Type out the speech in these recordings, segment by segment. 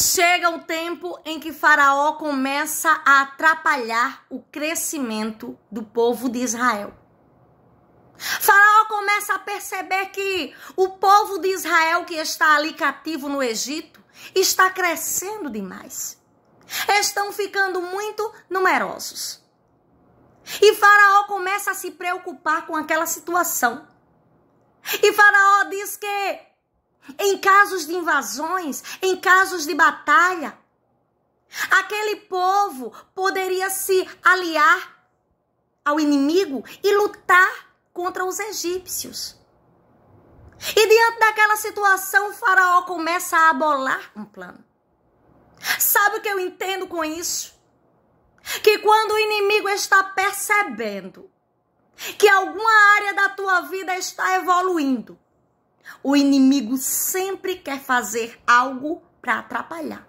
Chega o tempo em que Faraó começa a atrapalhar o crescimento do povo de Israel. Faraó começa a perceber que o povo de Israel que está ali cativo no Egito está crescendo demais. Estão ficando muito numerosos. E Faraó começa a se preocupar com aquela situação. E Faraó diz que em casos de invasões, em casos de batalha. Aquele povo poderia se aliar ao inimigo e lutar contra os egípcios. E diante daquela situação, o Faraó começa a abolar um plano. Sabe o que eu entendo com isso? Que quando o inimigo está percebendo que alguma área da tua vida está evoluindo, o inimigo sempre quer fazer algo para atrapalhar.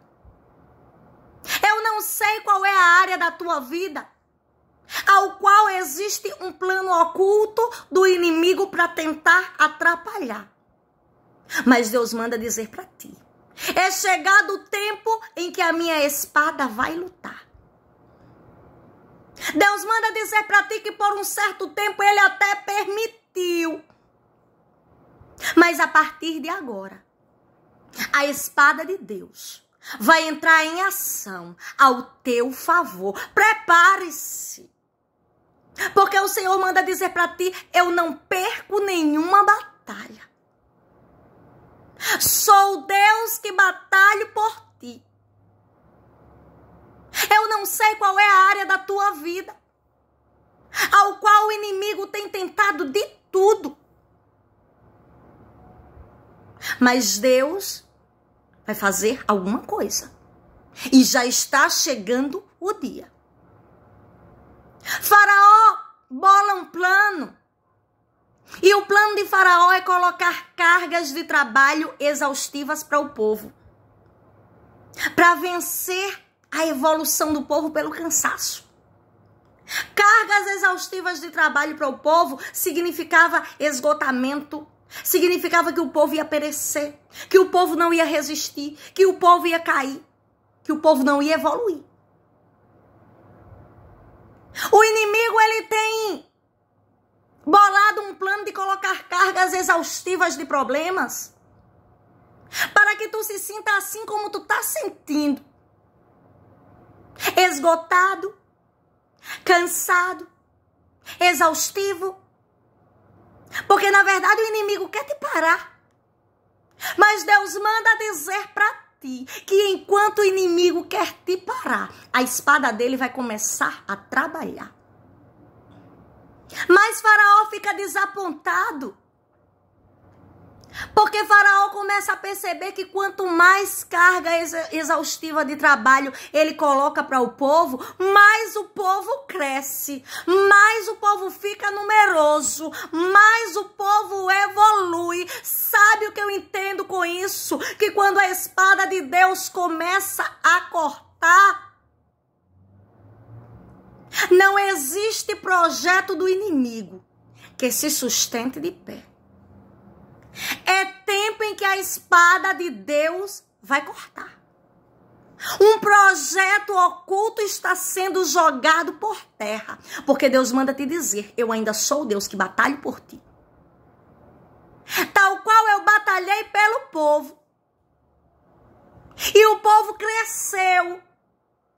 Eu não sei qual é a área da tua vida ao qual existe um plano oculto do inimigo para tentar atrapalhar. Mas Deus manda dizer para ti: é chegado o tempo em que a minha espada vai lutar. Deus manda dizer para ti que por um certo tempo ele até permitiu mas a partir de agora, a espada de Deus vai entrar em ação ao teu favor. Prepare-se. Porque o Senhor manda dizer para ti: eu não perco nenhuma batalha. Sou Deus que batalho por ti. Eu não sei qual é a área da tua vida ao qual o inimigo tem tentado Mas Deus vai fazer alguma coisa. E já está chegando o dia. Faraó bola um plano. E o plano de Faraó é colocar cargas de trabalho exaustivas para o povo. Para vencer a evolução do povo pelo cansaço. Cargas exaustivas de trabalho para o povo significava esgotamento Significava que o povo ia perecer, que o povo não ia resistir, que o povo ia cair, que o povo não ia evoluir. O inimigo ele tem bolado um plano de colocar cargas exaustivas de problemas para que tu se sinta assim como tu tá sentindo. Esgotado, cansado, exaustivo, porque na verdade o inimigo quer te parar. Mas Deus manda dizer para ti que enquanto o inimigo quer te parar, a espada dele vai começar a trabalhar. Mas Faraó fica desapontado. Porque Faraó começa a perceber que quanto mais carga exaustiva de trabalho ele coloca para o povo, mais o povo cresce, mais o povo fica numeroso, mais o povo evolui. Sabe o que eu entendo com isso? Que quando a espada de Deus começa a cortar, não existe projeto do inimigo que se sustente de pé. É tempo em que a espada de Deus vai cortar. Um projeto oculto está sendo jogado por terra, porque Deus manda te dizer: Eu ainda sou o Deus que batalho por ti. Tal qual eu batalhei pelo povo. E o povo cresceu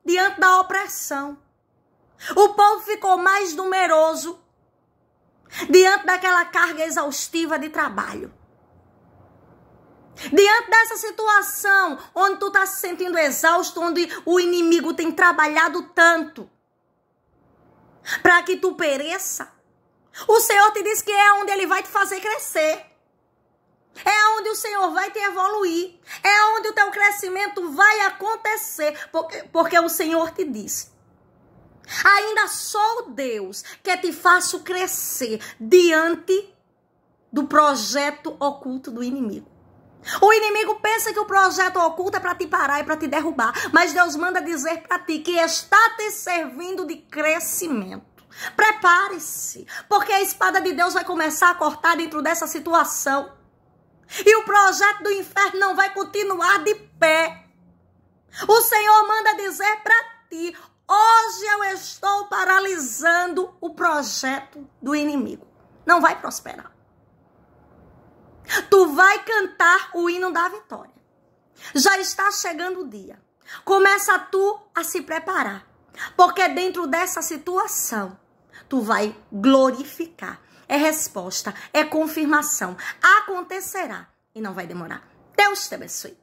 diante da opressão. O povo ficou mais numeroso diante daquela carga exaustiva de trabalho. Diante dessa situação, onde tu está se sentindo exausto, onde o inimigo tem trabalhado tanto para que tu pereça, o Senhor te diz que é onde ele vai te fazer crescer. É onde o Senhor vai te evoluir. É onde o teu crescimento vai acontecer. Porque, porque o Senhor te diz. Ainda só o Deus que te faço crescer diante do projeto oculto do inimigo. O inimigo pensa que o projeto oculto é para te parar e para te derrubar, mas Deus manda dizer para ti que está te servindo de crescimento. Prepare-se, porque a espada de Deus vai começar a cortar dentro dessa situação. E o projeto do inferno não vai continuar de pé. O Senhor manda dizer para ti: hoje eu estou paralisando o projeto do inimigo. Não vai prosperar. Tu vai cantar o hino da vitória. Já está chegando o dia. Começa tu a se preparar, porque dentro dessa situação tu vai glorificar. É resposta, é confirmação. Acontecerá e não vai demorar. Deus te abençoe.